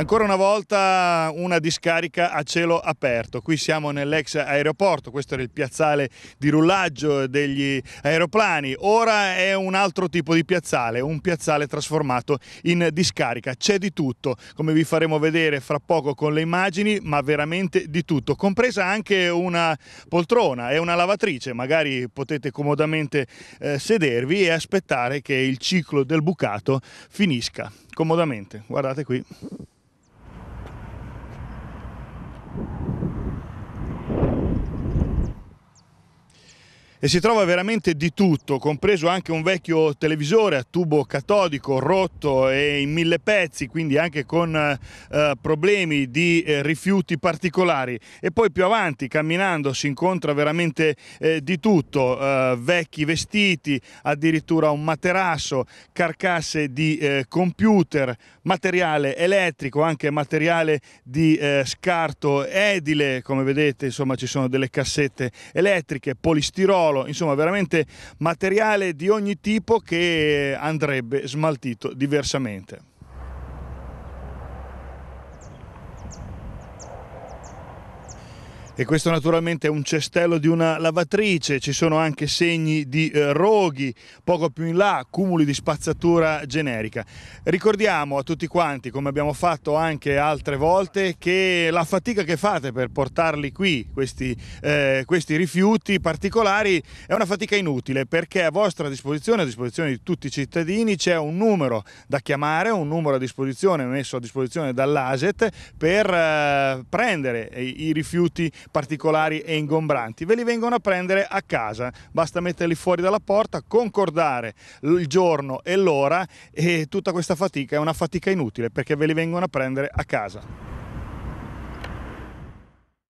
Ancora una volta una discarica a cielo aperto. Qui siamo nell'ex aeroporto, questo era il piazzale di rullaggio degli aeroplani. Ora è un altro tipo di piazzale, un piazzale trasformato in discarica. C'è di tutto, come vi faremo vedere fra poco con le immagini, ma veramente di tutto, compresa anche una poltrona e una lavatrice. Magari potete comodamente eh, sedervi e aspettare che il ciclo del bucato finisca comodamente. Guardate qui. e si trova veramente di tutto, compreso anche un vecchio televisore a tubo catodico rotto e in mille pezzi, quindi anche con eh, problemi di eh, rifiuti particolari. E poi più avanti, camminando, si incontra veramente eh, di tutto, eh, vecchi vestiti, addirittura un materasso, carcasse di eh, computer, materiale elettrico, anche materiale di eh, scarto edile, come vedete insomma ci sono delle cassette elettriche, polistirolo, suolo, insomma veramente materiale di ogni tipo che andrebbe smaltito diversamente. E questo naturalmente è un cestello di una lavatrice, ci sono anche segni di eh, roghi, poco più in là cumuli di spazzatura generica. Ricordiamo a tutti quanti, come abbiamo fatto anche altre volte, che la fatica che fate per portarli qui, questi, eh, questi rifiuti particolari, è una fatica inutile perché a vostra disposizione, a disposizione di tutti i cittadini, c'è un numero da chiamare, un numero a disposizione messo a disposizione dall'ASET per eh, prendere i, i rifiuti particolari e ingombranti, ve li vengono a prendere a casa, basta metterli fuori dalla porta, concordare il giorno e l'ora e tutta questa fatica è una fatica inutile perché ve li vengono a prendere a casa.